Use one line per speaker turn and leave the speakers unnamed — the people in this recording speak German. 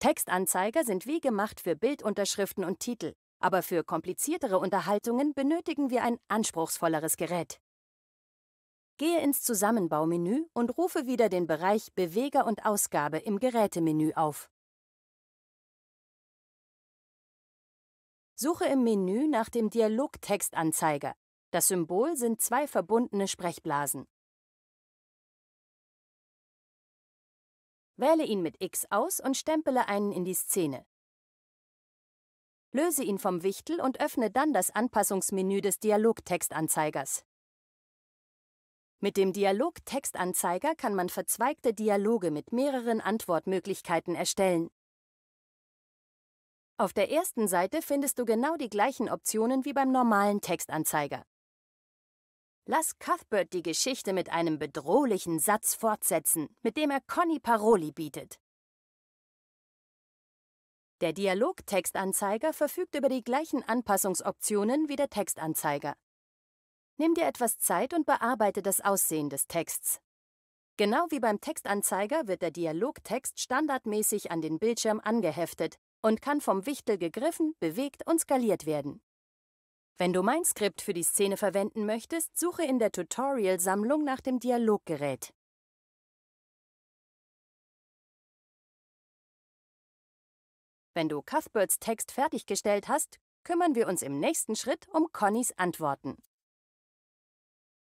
Textanzeiger sind wie gemacht für Bildunterschriften und Titel, aber für kompliziertere Unterhaltungen benötigen wir ein anspruchsvolleres Gerät. Gehe ins Zusammenbaumenü und rufe wieder den Bereich Beweger und Ausgabe im Gerätemenü auf. Suche im Menü nach dem Dialog-Textanzeiger. Das Symbol sind zwei verbundene Sprechblasen.
Wähle ihn mit X aus und stempele einen in die Szene. Löse ihn vom Wichtel und
öffne dann das Anpassungsmenü des Dialogtextanzeigers. Mit dem Dialogtextanzeiger kann man verzweigte Dialoge mit mehreren Antwortmöglichkeiten erstellen. Auf der ersten Seite findest du genau die gleichen Optionen wie beim normalen Textanzeiger. Lass Cuthbert die Geschichte mit einem bedrohlichen Satz fortsetzen, mit dem er Conny Paroli bietet. Der Dialogtextanzeiger verfügt über die gleichen Anpassungsoptionen wie der Textanzeiger. Nimm dir etwas Zeit und bearbeite das Aussehen des Texts. Genau wie beim Textanzeiger wird der Dialogtext standardmäßig an den Bildschirm angeheftet und kann vom Wichtel gegriffen, bewegt und skaliert werden. Wenn du mein Skript für die Szene verwenden möchtest, suche in der Tutorial-Sammlung nach
dem Dialoggerät. Wenn du Cuthberts Text fertiggestellt hast, kümmern wir uns im nächsten Schritt um Connys Antworten.